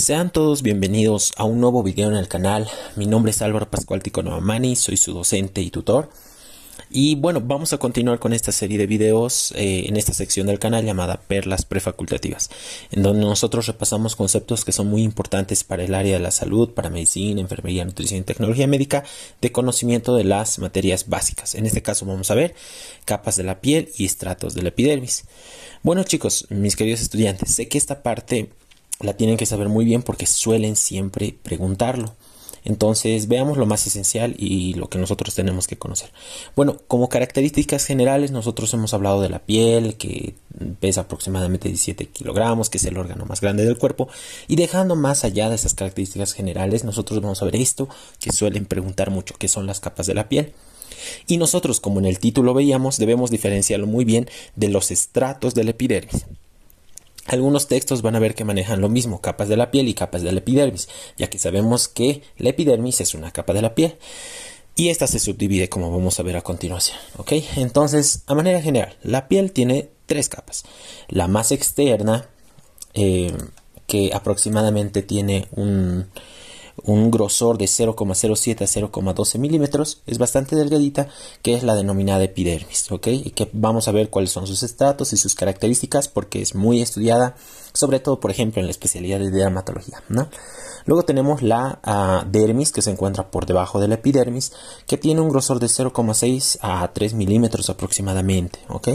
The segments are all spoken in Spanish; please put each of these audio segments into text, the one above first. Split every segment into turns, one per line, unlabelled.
Sean todos bienvenidos a un nuevo video en el canal. Mi nombre es Álvaro Pascual Ticonomani, soy su docente y tutor. Y bueno, vamos a continuar con esta serie de videos eh, en esta sección del canal llamada Perlas Prefacultativas, en donde nosotros repasamos conceptos que son muy importantes para el área de la salud, para medicina, enfermería, nutrición y tecnología médica, de conocimiento de las materias básicas. En este caso vamos a ver capas de la piel y estratos de la epidermis. Bueno chicos, mis queridos estudiantes, sé que esta parte la tienen que saber muy bien porque suelen siempre preguntarlo. Entonces veamos lo más esencial y lo que nosotros tenemos que conocer. Bueno, como características generales nosotros hemos hablado de la piel que pesa aproximadamente 17 kilogramos, que es el órgano más grande del cuerpo. Y dejando más allá de esas características generales, nosotros vamos a ver esto que suelen preguntar mucho, que son las capas de la piel. Y nosotros, como en el título veíamos, debemos diferenciarlo muy bien de los estratos de la epidermis. Algunos textos van a ver que manejan lo mismo, capas de la piel y capas de la epidermis, ya que sabemos que la epidermis es una capa de la piel y esta se subdivide como vamos a ver a continuación, ¿ok? Entonces, a manera general, la piel tiene tres capas. La más externa, eh, que aproximadamente tiene un un grosor de 0,07 a 0,12 milímetros, es bastante delgadita, que es la denominada epidermis, ¿ok? Y que vamos a ver cuáles son sus estratos y sus características porque es muy estudiada, sobre todo, por ejemplo, en la especialidad de dermatología, ¿no? Luego tenemos la ah, dermis que se encuentra por debajo de la epidermis, que tiene un grosor de 0,6 a 3 milímetros aproximadamente, ¿ok?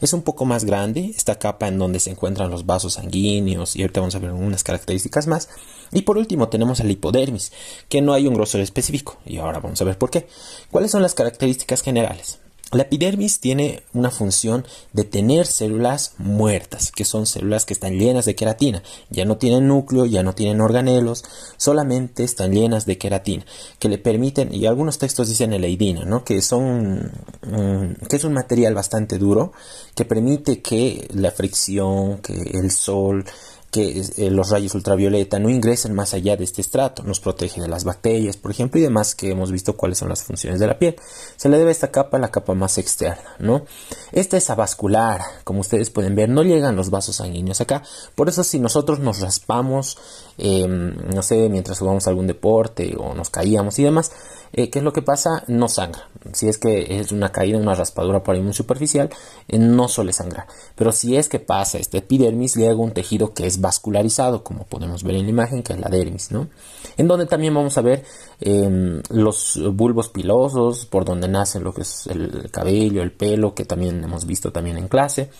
Es un poco más grande esta capa en donde se encuentran los vasos sanguíneos y ahorita vamos a ver unas características más. Y por último tenemos el hipodermis, que no hay un grosor específico y ahora vamos a ver por qué. ¿Cuáles son las características generales? La epidermis tiene una función de tener células muertas, que son células que están llenas de queratina. Ya no tienen núcleo, ya no tienen organelos, solamente están llenas de queratina, que le permiten, y algunos textos dicen eleidina, ¿no? que, son, mm, que es un material bastante duro, que permite que la fricción, que el sol, que eh, los rayos ultravioleta no ingresan más allá de este estrato, nos protege de las bacterias, por ejemplo, y demás que hemos visto cuáles son las funciones de la piel. Se le debe esta capa a la capa más externa, ¿no? Esta es avascular, como ustedes pueden ver, no llegan los vasos sanguíneos acá, por eso si nosotros nos raspamos, em, no sé, mientras jugamos algún deporte o nos caíamos y demás, eh, ¿qué es lo que pasa? No sangra. Si es que es una caída, una raspadura por ahí muy superficial, eh, no suele sangrar. Pero si es que pasa este epidermis, llega un tejido que es vascularizado, como podemos ver en la imagen, que es la dermis, ¿no? En donde también vamos a ver em, los bulbos pilosos, por donde nacen lo que es el cabello, el pelo, que también hemos visto también en clase.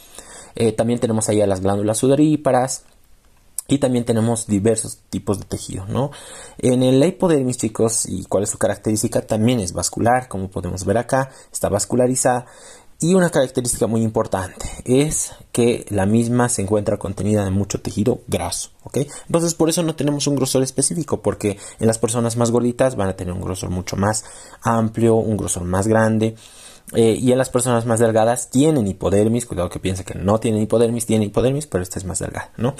Eh, también tenemos ahí a las glándulas sudoríparas, y también tenemos diversos tipos de tejidos, ¿no? En el hipodermis, chicos, y cuál es su característica, también es vascular, como podemos ver acá, está vascularizada y una característica muy importante es que la misma se encuentra contenida en mucho tejido graso. ¿ok? Entonces por eso no tenemos un grosor específico, porque en las personas más gorditas van a tener un grosor mucho más amplio, un grosor más grande. Eh, y en las personas más delgadas tienen hipodermis, cuidado que piensa que no tienen hipodermis, tienen hipodermis, pero esta es más delgada, ¿no?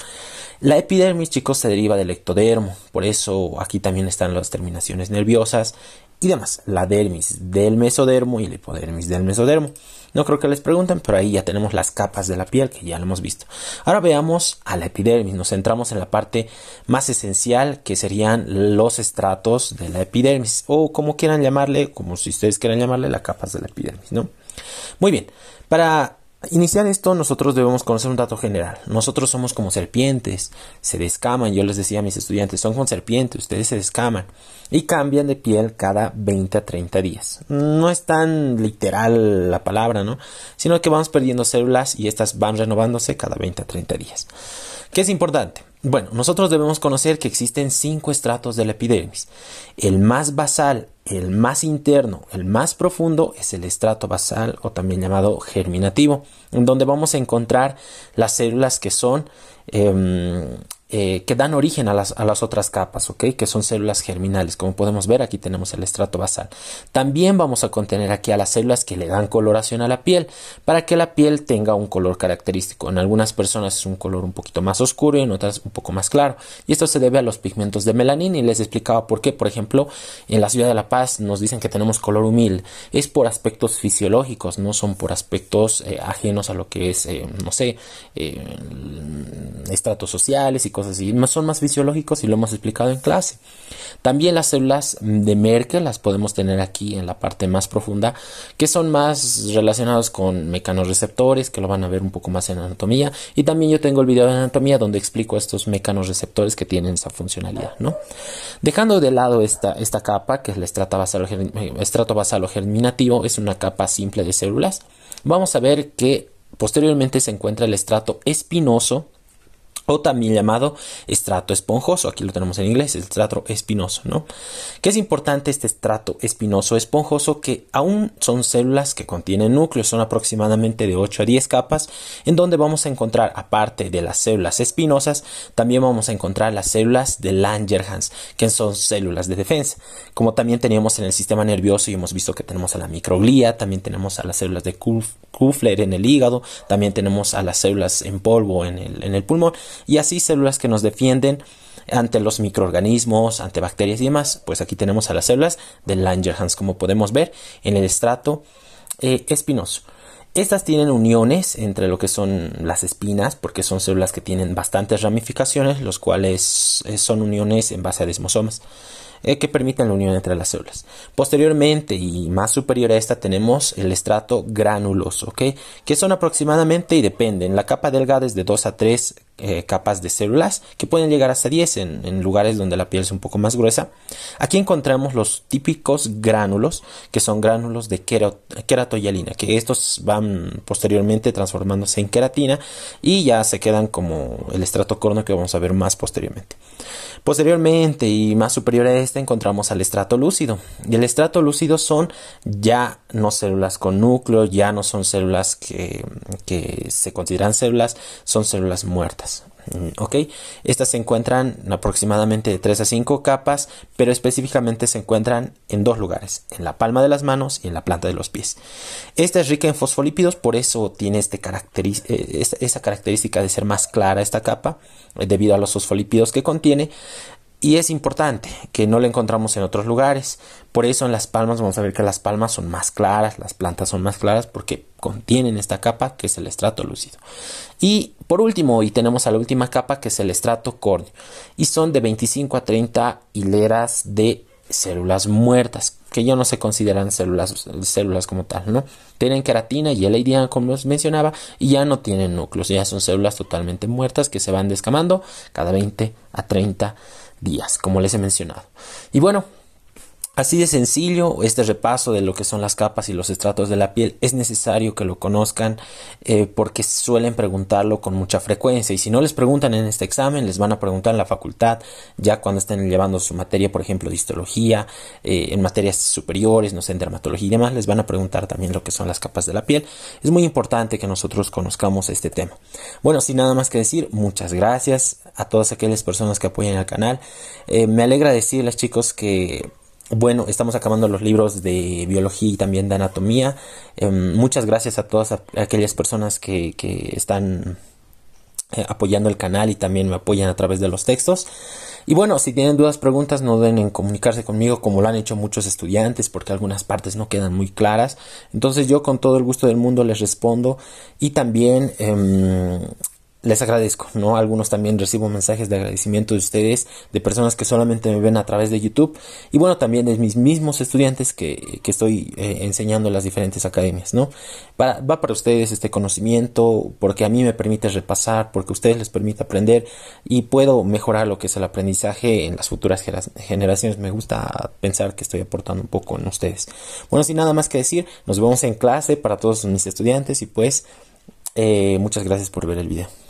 La epidermis, chicos, se deriva del ectodermo, por eso aquí también están las terminaciones nerviosas, y demás. La dermis del mesodermo y la hipodermis del mesodermo. No creo que les pregunten, pero ahí ya tenemos las capas de la piel que ya lo hemos visto. Ahora veamos a la epidermis. Nos centramos en la parte más esencial que serían los estratos de la epidermis o como quieran llamarle, como si ustedes quieran llamarle, las capas de la epidermis, ¿no? Muy bien. Para iniciar esto, nosotros debemos conocer un dato general. Nosotros somos como serpientes, se descaman. Yo les decía a mis estudiantes, son como serpientes, ustedes se descaman. Y cambian de piel cada 20 a 30 días. No es tan literal la palabra, ¿no? Sino que vamos perdiendo células y estas van renovándose cada 20 a 30 días. ¿Qué es importante? Bueno, nosotros debemos conocer que existen cinco estratos de la epidermis. El más basal, el más interno, el más profundo es el estrato basal o también llamado germinativo, en donde vamos a encontrar las células que son em, eh, que dan origen a las, otras capas, Que son células germinales. Como podemos ver, aquí tenemos el estrato basal. También vamos a contener aquí a las células que le dan coloración a la piel para que la piel tenga un color característico. En algunas personas es un color un poquito más oscuro y en otras un poco más claro. Y esto se debe a los pigmentos de melanina y les explicaba por qué. Por ejemplo, en la ciudad de La Paz nos dicen que tenemos color humil. Es por aspectos fisiológicos, no son por aspectos eh, ajenos a lo que es, eh, no sé, estratos sociales y cosas así. Son más fisiológicos y lo hemos explicado en clase. También las células de Merkel las podemos tener aquí en la parte más profunda, que son más relacionadas con mecanorreceptores, que lo van a ver un poco más en anatomía. Y también yo tengo el video de anatomía donde explico estos mecanorreceptores que tienen esa funcionalidad, Dejando de lado esta, esta capa, que es el estrato basal, estrato basal germinativo, es una capa simple de células. Vamos a ver que posteriormente se encuentra el estrato espinoso, o también llamado estrato esponjoso. Aquí lo tenemos en inglés, el estrato espinoso, ¿no? Que es importante este estrato espinoso esponjoso que aún son células que contienen núcleos, son aproximadamente de 8 a 10 capas, en donde vamos a encontrar, aparte de las células espinosas, también vamos a encontrar las células de Langerhans, que son células de defensa. Como también teníamos en el sistema nervioso y hemos visto que tenemos a la microglía, también tenemos a las células de Kufler en el hígado, también tenemos a las células en polvo en el, en el pulmón y así células que nos defienden ante los microorganismos, ante bacterias y demás. Pues aquí tenemos a las células de Langerhans, como podemos ver en el estrato eh, espinoso. Estas tienen uniones entre lo que son las espinas, porque son células que tienen bastantes ramificaciones, los cuales eh, son uniones en base a desmosomas, eh, que permiten la unión entre las células. Posteriormente y más superior a esta tenemos el estrato granuloso, que son aproximadamente y dependen, la capa delgada es de 2 a 3 eh, capas de células, que pueden llegar hasta 10 en, lugares donde la piel es un poco más gruesa. Aquí encontramos los típicos gránulos, que son gránulos de queratoyalina, que estos van posteriormente transformándose en queratina y ya se quedan como el estrato corno que vamos a ver más posteriormente. Posteriormente y más superior a este encontramos al estrato lúcido. Y el estrato lúcido son ya no células con núcleo, ya no son células que, se consideran células, son células muertas. Mm, Estas se encuentran aproximadamente de 3 a 5 capas, pero específicamente se encuentran en dos lugares, en la palma de las manos y en la planta de los pies. Esta es rica en fosfolípidos, por eso tiene este eh, esa característica de ser más clara esta capa, eh, debido a los fosfolípidos que contiene. Y es importante que no lo encontramos en otros lugares. Por eso en las palmas vamos a ver que las palmas son más claras, las plantas son más claras porque contienen esta capa que es el estrato lúcido. Y por último, y tenemos a la última capa que es el estrato córneo. Y son de 25 a 30 hileras de células muertas, que ya no se consideran células, células como tal, ¿no? Tienen queratina y el como les mencionaba, y ya no tienen núcleos, ya son células totalmente muertas que se van descamando cada 20 a 30 días, como les he mencionado. Y bueno, Así de sencillo, este repaso de lo que son las capas y los estratos de la piel es necesario que lo conozcan eh, porque suelen preguntarlo con mucha frecuencia y si no les preguntan en este examen, les van a preguntar en la facultad ya cuando estén llevando su materia, por ejemplo, de histología, eh, en materias superiores, no sé, en dermatología y demás, les van a preguntar también lo que son las capas de la piel. Es muy importante que nosotros conozcamos este tema. Bueno, sin nada más que decir, muchas gracias a todas aquellas personas que apoyan el canal. Eh, me alegra decirles chicos que bueno, estamos acabando los libros de biología y también de anatomía. Em, muchas gracias a todas aquellas personas que, están eh, apoyando el canal y también me apoyan a través de los textos. Y bueno, si tienen dudas, preguntas, no den en comunicarse conmigo como lo han hecho muchos estudiantes porque algunas partes no quedan muy claras. Entonces yo con todo el gusto del mundo les respondo y también em, les agradezco, ¿no? Algunos también recibo mensajes de agradecimiento de ustedes, de personas que solamente me ven a través de YouTube y bueno, también de mis mismos estudiantes que, estoy eh, enseñando en las diferentes academias, ¿no? Va, para ustedes este conocimiento porque a mí me permite repasar, porque a ustedes les permite aprender y puedo mejorar lo que es el aprendizaje en las futuras generaciones. Me gusta pensar que estoy aportando un poco en ustedes. Bueno, sin nada más que decir, nos vemos en clase para todos mis estudiantes y pues... Eh, muchas gracias por ver el video.